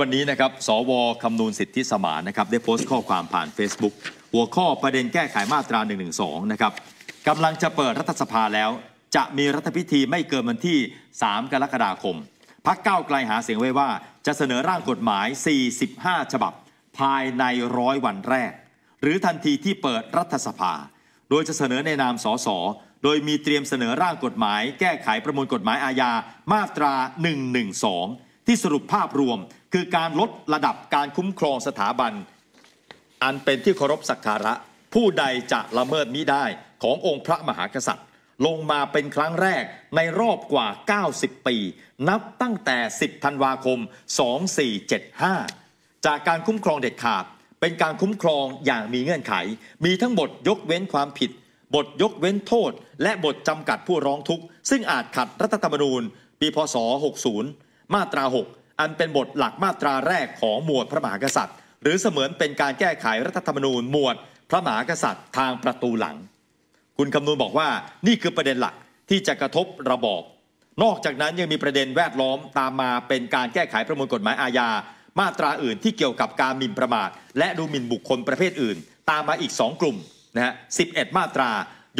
วันนี้นะครับ สวคำนูลสิทธิสมานนะครับ ได้โพสต์ข้อความผ่าน Facebook หัวข้อประเด็นแก้ไขมาตรา 112 นะครับกำลังจะเปิดรัฐสภาแล้ว จะมีรัฐพิธีไม่เกินวันที่ 3 กรกฎาคม พักเก้าไกลหาเสียงไว้ว่า จะเสนอร่างกฎหมาย 45 ฉบับ ภายในร้อยวันแรก หรือทันทีที่เปิดรัฐสภา โดยจะเสนอในนามสสโดยมีเตรียมเสนอร่างกฎหมายแก้ไขประมวลกฎหมายอาญามาตรา112ที่สรุปภาพรวมคือการลดระดับการคุ้มครองสถาบัน อันเป็นที่เคารพสักการะ ผู้ใดจะละเมิดมิได้ขององค์พระมหากษัตริย์ ลงมาเป็นครั้งแรกในรอบกว่า 90 ปี นับตั้งแต่ 10ธันวาคม2475จากการคุ้มครองเด็ดขาดเป็นการคุ้มครองอย่างมีเงื่อนไข มีทั้งบทยกเว้นความผิด บทยกเว้นโทษ และบทจำกัดผู้ร้องทุกข์ซึ่งอาจขัดรัฐธรรมนูญปีพศ60มาตรา6อันเป็นบทหลักมาตราแรกของหมวดพระมหากษัตริย์ หรือเสมือนเป็นการแก้ไขรัฐธรรมนูญหมวด พระมหากษัตริย์ทางประตูหลัง คุณคำนวณบอกว่านี่คือประเด็นหลักที่จะกระทบระบอบนอกจากนั้นยังมีประเด็นแวดล้อมตามมาเป็นการแก้ไขประมวลกฎหมายอาญามาตราอื่นที่เกี่ยวกับการหมิ่นประมาท และดูหมิ่นบุคคลประเภทอื่น ตามมาอีก2กลุ่มนะฮะสิมาตรา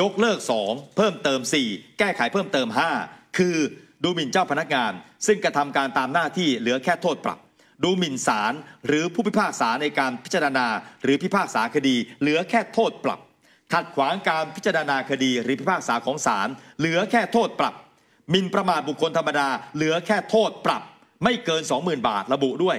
ยกเลิก2เพิ่มเติม 4 แก้ไขเพิ่มเติม5คือดูหมิ่นเจ้าพนักงานซึ่งกระทำการตามหน้าที่เหลือแค่โทษปรับ ดูหมิ่นศาลหรือผู้พิพากษาในการพิจารณาหรือพิพากษาคดีเหลือแค่โทษปรับขัดขวางการพิจารณาคดีหรือพิพากษาของศาลเหลือแค่โทษปรับหมิ่นประมาทบุคคลธรรมดาเหลือแค่โทษปรับ ไม่เกิน20,000 บาทระบุด้วย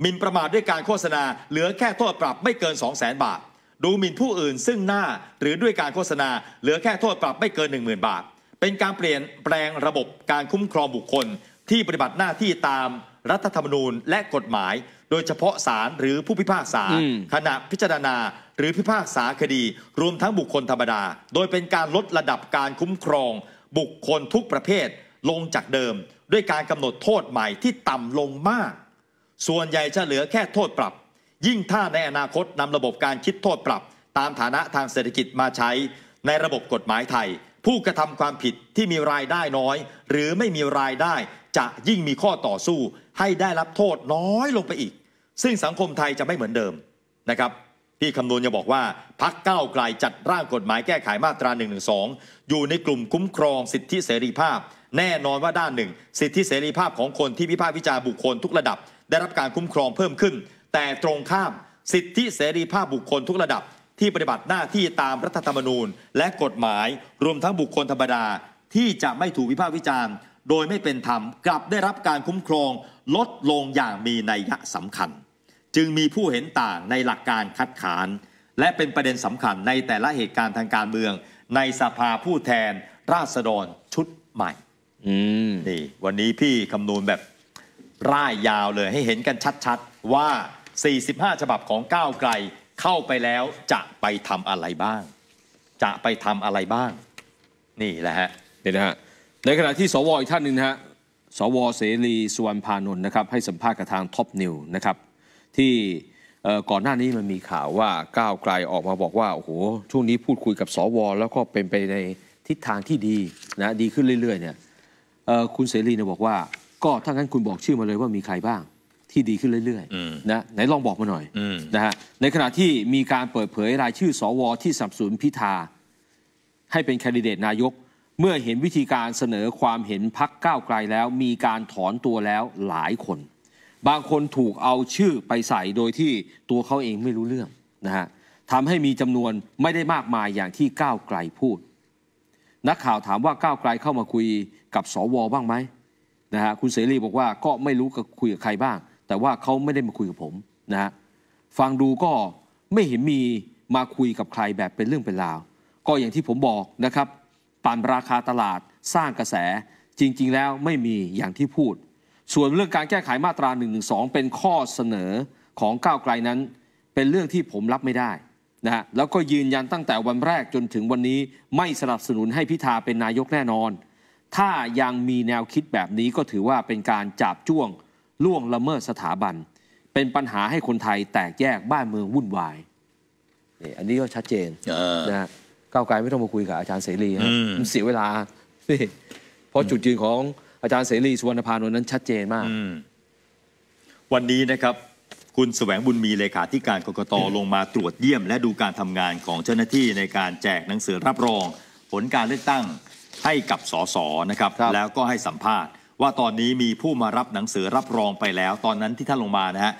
หมิ่นประมาทด้วยการโฆษณาเหลือแค่โทษปรับ ไม่เกิน 200,000 บาท ดูหมิ่นผู้อื่นซึ่งหน้าหรือด้วยการโฆษณาเหลือแค่โทษปรับ ไม่เกิน 10,000 บาทเป็นการเปลี่ยนแปลงระบบการคุ้มครองบุคคลที่ปฏิบัติหน้าที่ตามรัฐธรรมนูญและกฎหมายโดยเฉพาะศาลหรือผู้พิพากษาขณะพิจารณาหรือพิพากษาคดีรวมทั้งบุคคลธรรมดาโดยเป็นการลดระดับการคุ้มครองบุคคลทุกประเภทลงจากเดิมด้วยการกำหนดโทษใหม่ที่ต่ำลงมากส่วนใหญ่จะเหลือแค่โทษปรับยิ่งถ้าในอนาคตนำระบบการคิดโทษปรับตามฐานะทางเศรษฐกิจมาใช้ในระบบกฎหมายไทยผู้กระทำความผิดที่มีรายได้น้อย หรือไม่มีรายได้จะยิ่งมีข้อต่อสู้ ให้ได้รับโทษน้อยลงไปอีก ซึ่งสังคมไทยจะไม่เหมือนเดิม นะครับ พี่คำนวณจะบอกว่า พักเก้าไกลจัดร่างกฎหมายแก้ไขมาตรา1นึอยู่ในกลุ่มคุ้มครองสิทธิเสรีภาพ แน่นอนว่าด้านหนึ่ง สิทธิเสรีภาพของคนที่วิพากษ์วิจารบุคคลทุกระดับ ได้รับการคุ้มครองเพิ่มขึ้น แต่ตรงข้ามสิทธิเสรีภาพบุคคลทุกระดับที่ปฏิบัติหน้าที่ตามรัฐธรรมนูญและกฎหมาย รวมทั้งบุคคลธรรมดาที่จะไม่ถูกวิพากษ์วิจารณ์ โดยไม่เป็นธรรมกลับได้รับการคุ้มครอง ลดลงอย่างมีนัยสำคัญ จึงมีผู้เห็นต่างในหลักการคัดค้าน และเป็นประเด็นสำคัญในแต่ละเหตุการณ์ทางการเมือง ในสภาผู้แทนราษฎรชุดใหม่นี่ วันนี้พี่คำนวณแบบร่ายยาวเลยให้เห็นกันชัดๆ ว่า 45 ฉบับของก้าวไกลเข้าไปแล้วจะไปทำอะไรบ้าง จะไปทำอะไรบ้างนี่แหละฮะเี่นะฮะในขณะที่สวอีกท่านหนึ่งนะฮะสวเสรีสุวรรณพานนท์นะครับให้สัมภาษณ์กับทางท็อปนิวนะครับที่ก่อนหน้านี้มันมีข่าวว่าก้าวไกลออกมาบอกว่าโอ้โหช่วงนี้พูดคุยกับ สว แล้วก็เป็นไปในทิศทางที่ดีนะดีขึ้นเรื่อยๆเนี่ยคุณเสรีเนี่ยบอกว่า ก็ถ้างั้นคุณบอกชื่อมาเลยว่ามีใครบ้างที่ดีขึ้นเรื่อย ๆ นะไหนลองบอกมาหน่อยนะฮะในขณะที่มีการเปิดเผยรายชื่อ สวที่สับสนพิธา ให้เป็นแคนดิเดต นายก เมื่อเห็นวิธีการเสนอความเห็นพักก้าวไกลแล้วมีการถอนตัวแล้วหลายคน บางคนถูกเอาชื่อไปใส่โดยที่ตัวเขาเองไม่รู้เรื่องนะฮะทำให้มีจำนวนไม่ได้มากมายอย่างที่ก้าวไกลพูด นักข่าวถามว่าก้าวไกลเข้ามาคุย กับสวบ้างไหมนะฮะคุณเสรีบอกว่าก็ไม่รู้กับคุยกับใครบ้างแต่ว่าเขาไม่ได้มาคุยกับผมนะฮะ ฟังดูก็ไม่เห็นมีมาคุยกับใครแบบเป็นเรื่องเป็นราว ก็อย่างที่ผมบอกนะครับปั่นราคาตลาดสร้างกระแสจริงๆ แล้วไม่มีอย่างที่พูด ส่วนเรื่องการแก้ไขมาตรา1นึเป็นข้อเสนอของก้าวไกลนั้น เป็นเรื่องที่ผมรับไม่ได้นะฮะแล้วก็ยืนยันตั้งแต่วันแรกจนถึงวันนี้ไม่สนับสนุนให้พิธาเป็นนายกแน่นอน ถ้ายังมีแนวคิดแบบนี้ก็ถือว่าเป็นการจับจ้วงล่วงละเมิดสถาบันเป็นปัญหาให้คนไทยแตกแยกบ้านเมืองวุ่นวายนี่อันนี้ก็ชัดเจนนะก้าวไกลไม่ต้องมาคุยกับอาจารย์เสรีฮะมันเสียเวลานี่เพราะจุดยืนของอาจารย์เสรีสุวรรณพานนท์นั้นชัดเจนมาก วันนี้นะครับ คุณแสวงบุญมีเลขาธิการกกตลงมาตรวจเยี่ยม และดูการทำงานของเจ้าหน้าที่ในการแจกหนังสือรับรอง ผลการเลือกตั้งให้กับสสนะครับ แล้วก็ให้สัมภาษณ์ว่าตอนนี้มีผู้มารับหนังสือรับรองไปแล้ว ตอนนั้นที่ท่านลงมานะฮะ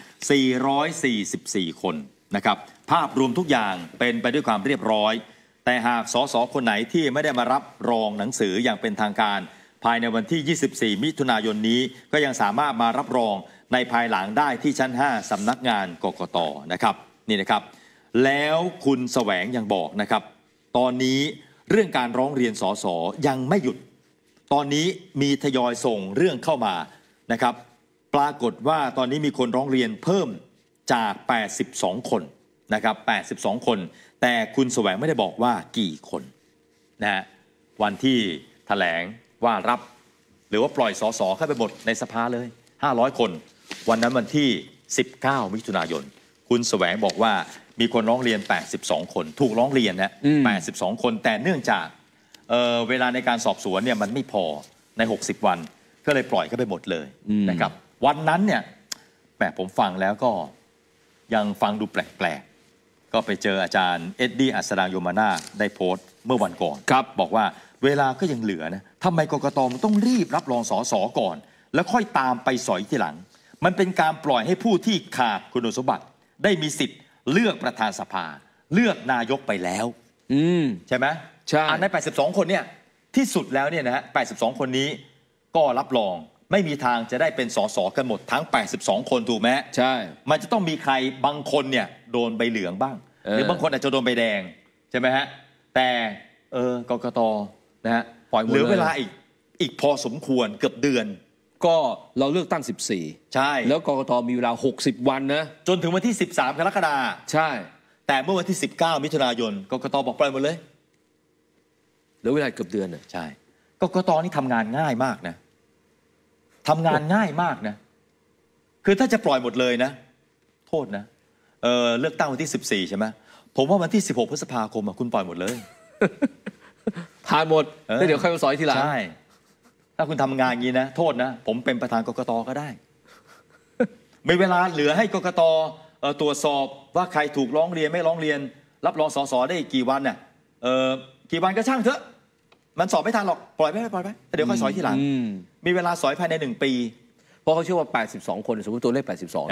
444 คนนะครับ ภาพรวมทุกอย่างเป็นไปด้วยความเรียบร้อย แต่หากสสคนไหนที่ไม่ได้มารับรองหนังสืออย่างเป็นทางการ ภายในวันที่ 24 มิถุนายนนี้ก็ยังสามารถมารับรองในภายหลังได้ที่ชั้น 5 สำนักงานกกตนะครับนี่นะครับ แล้วคุณแสวงยังบอกนะครับ ตอนนี้เรื่องการร้องเรียนสสยังไม่หยุดตอนนี้มีทยอยส่งเรื่องเข้ามานะครับ ปรากฏว่าตอนนี้มีคนร้องเรียนเพิ่มจาก 82 คนนะครับ 82 คน แต่คุณแสวงไม่ได้บอกว่ากี่คนนะฮะวันที่ถแถลงว่ารับ หรือว่าปล่อยสอสอเข้าไปหมดในสภาเลย 500 คน วันนั้นวันที่ 19 มิถุนายนคุณแสวง บอกว่ามีคนร้องเรียน 82 คน ถูกร้องเรียนนะ82 คนแต่เนื่องจากเเวลาในการสอบสวนเนี่ยมันไม่พอใน 60 วันก็เลยปล่อยเข้าไปหมดเลยนะครับ วันนั้นเนี่ยแหมผมฟังแล้วก็ยังฟังดูแปลกๆ ก็ไปเจออาจารย์เอ็ดดี้อัสดางโยมานาได้โพสต์เมื่อวันก่อนครับ บอกว่าเวลาก็ยังเหลือนะทำไมกกตมันต้องรีบรับรองสอสอก่อน แล้วค่อยตามไปสอยทีหลัง มันเป็นการปล่อยให้ผู้ที่ขาดคุณสมบัติ ได้มีสิทธิ์เลือกประธานสภา เลือกนายกไปแล้ว อืมใช่ไหมช่ใน 82 คนเนี่ยที่สุดแล้วเนี่ยนะฮะ 82 คนนี้ ก็รับรองไม่มีทางจะได้เป็นสสกันหมด ทั้ง 82 คนถูกไหมใช่ มันจะต้องมีใครบางคนเนี่ยโดนใบเหลืองบ้าง หรือบางคนอาจจะโดนใบแดงใช่ไหมฮะ แต่ เออกกตนะฮะปล่อยหรือเวลาอีกอีกพอสมควรเกือบเดือน ก็เราเลือกตั้ง 14 ใช่ แล้วกกตมีเวลา 60 วันนะ จนถึงวันที่ 13กรกฎาคมใช่ แต่เมื่อวันที่ 19 มิถุนายนกกตบอกปล่อยหมดเลยหลือเวลาเกือบเดือนน่ะใช่กกตนี่ทำงานง่ายมากนะ ทำงานง่ายมากนะ คือถ้าจะปล่อยหมดเลยนะ โทษนะเออเลือกตั้งวันที่สสิบี่ใช่ไหม ผมว่าวันที่สิบหกพฤษภาคมอะคุณปล่อยหมดเลย ผ่านหมดแล้วเดี๋ยวค่อยมาสอยทีหลัง ใช่ ถ้าคุณทำงานงี้นะ โทษนะ ผมเป็นประธานกกตก็ได้มีเวลาเหลือให้กกตตรวจสอบว่าใครถูกร้องเรียนไม่ร้องเรียน รับรองสอสอได้อีกกี่วันนีะ่ยกี่วันก็ช่างเถอะ มันสอบไม่ทันหรอก ปล่อยไปปล่อยไปเดี๋ยวค่อยสอยทีหลังมีเวลาสอยภายในหนึ่งปี เพราะเขาเชื่อว่า 82 คนสมมติตัวเลข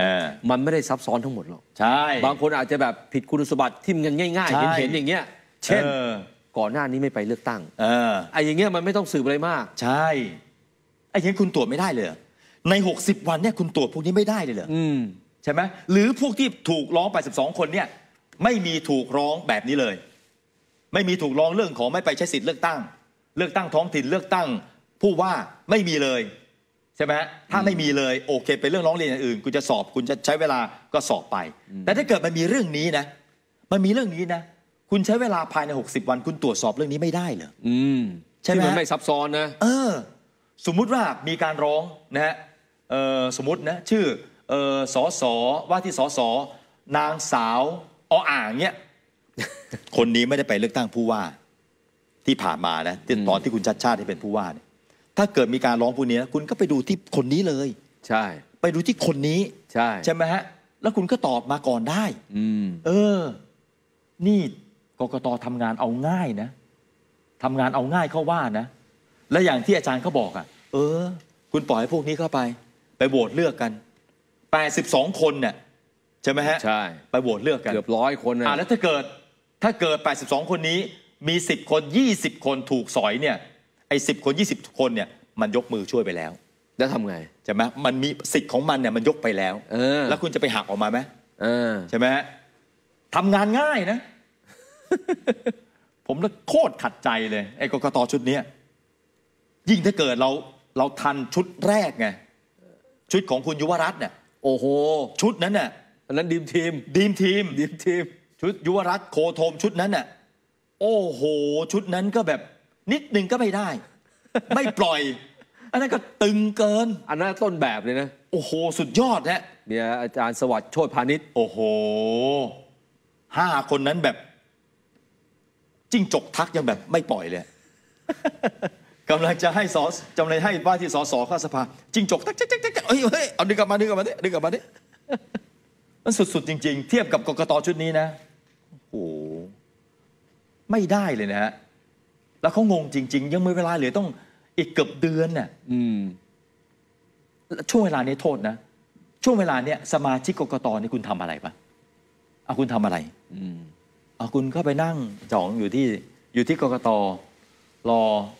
82 มันไม่ได้ซับซ้อนทั้งหมดหรอก ใช่ บางคนอาจจะแบบผิดคุณสมบัติทิมกันง่ายๆ เห็นๆอย่างเงี้ยเช่น ก่อนหน้านี้ไม่ไปเลือกตั้งอไอ้อย่างเงี้ยมันไม่ต้องสืบอะไรมาก ใช่ไอ้อย่างคุณตรวจไม่ได้เลยใน60วันเนี่ยคุณตรวจพวกนี้ไม่ได้เลยเหรอใช่ไหมหรือพวกที่ถูกร้อง 82 คนเนี่ยไม่มีถูกร้องแบบนี้เลยไม่มีถูกร้องเรื่องของไม่ไปใช้สิทธิ์เลือกตั้ง เลือกตั้งท้องถิ่นเลือกตั้งผู้ว่าไม่มีเลย ใช่ไหมถ้าไม่มีเลยโอเคเป็นเรื่องร้องเรียนอย่างอื่นคุณจะสอบคุณจะใช้เวลาก็สอบไป แต่ถ้าเกิดมันมีเรื่องนี้นะมันมีเรื่องนี้นะ คุณใช้เวลาภายใน60วัน คุณตรวจสอบเรื่องนี้ไม่ได้เหรออืมใช่ไหมที่มันไม่ซับซ้อนนะเออ สมมุติว่ามีการร้องนะฮะเออสมมตินะ ชื่อเออสอสอว่าที่สอสอนางสาวออ่างเนี้ยคนนี้ไม่ได้ไปเลือกตั้งผู้ว่า ที่ผ่านมานะตอนที่คุณชัดชาติที่เป็นผู้ว่าเนี่ย ถ้าเกิดมีการร้องผู้นี้คุณก็ไปดูที่คนนี้เลย ใช่ ไปดูที่คนนี้ ใช่ ใช่ไหมฮะ แล้วคุณก็ตอบมาก่อนได้ อืม เออ นี่กกตทำงานเอาง่ายนะ ทำงานเอาง่ายเขาว่านะและอย่างที่อาจารย์เขาบอกอะ่ะ เออ คุณปล่อยให้พวกนี้เข้าไป ไปโหวตเลือกกันแปดสิบสองคนเนี่ยใช่ไหมฮะใช่ ไปโหวตเลือกกันเกือบร้อยคนอ่ะแล้วถ้าเกิดถ้าเกิด 82 คนนี้ มี 10 คน 20 คนถูกสอย เนี่ย ไอ้ 10 คน 20 คน เนี่ย มันยกมือช่วยไปแล้ว แล้วทำไง ใช่ไหม มันมีสิทธิ์ของมัน เนี่ย มันยกไปแล้ว แล้วคุณจะไปหักออกมาไหม ใช่ไหม ทำงานง่ายนะ ผมโคตรขัดใจเลย ไอ้กกตชุดนี้ยยิ่งถ้าเกิดเรา เราทันชุดแรกไงชุดของคุณยุวรัตน์เนี่ย โอ้โห ชุดนั้นเนี่ยอันนั้นดีมทีม ดีมทีมดีมทีมชุดยุวรัตโคโทมชุดนั้นน่ะโอ้โหชุดนั้นก็แบบ นิดหนึ่งก็ไม่ได้ ไม่ปล่อย อันนั้นก็ตึงเกิน อันนั้นต้นแบบเลยนะ โอ้โห สุดยอดฮะเนี่ยอาจารย์สวัสดิ์โชติพาณิชย์โอ้โหห้าคนนั้นแบบจิ้งจกทักยังแบบ ไม่ปล่อยเลยกำลังจะให้สอจำเลยให้ว่าที่สอสอข้าสภาจิ้งจกทักจักจักทักเฮ้ยเฮ้ยเอาดึงกลับมาดึงกลับมาดิดึงกลับมาดิมันสุดๆจริง ๆ เทียบกับกกตชุดนี้นะไม่ได้เลยนะฮะ แล้วเขางงจริงๆ ยังไม่เวลาเหลือต้อง อีกเกือบเดือนเนี่ยอืม ช่วงเวลานี้โทษนะ ช่วงเวลาเนี้ยสมาชิกกกตนี่คุณทำอะไรปะเอาคุณทำอะไร อืมเอาคุณเข้าไปนั่งจองอยู่ที่อยู่ที่กกต รอ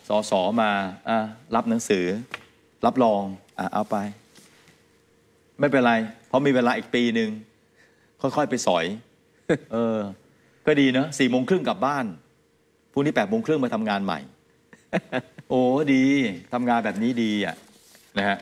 สอสอมาอ่ะรับหนังสือ รับรองอ่ะเอาไป ไม่เป็นไรเพราะมีเวลาอีกปีหนึ่งค่อยๆไปสอยเออก็ดีเนาะสี่โมงครึ่งกลับบ้านพรุ่งนี้แปดโมงครึ่งมาทำงานใหม่ โอ้ดีทำงานแบบนี้ดีอ่ะ นะฮะ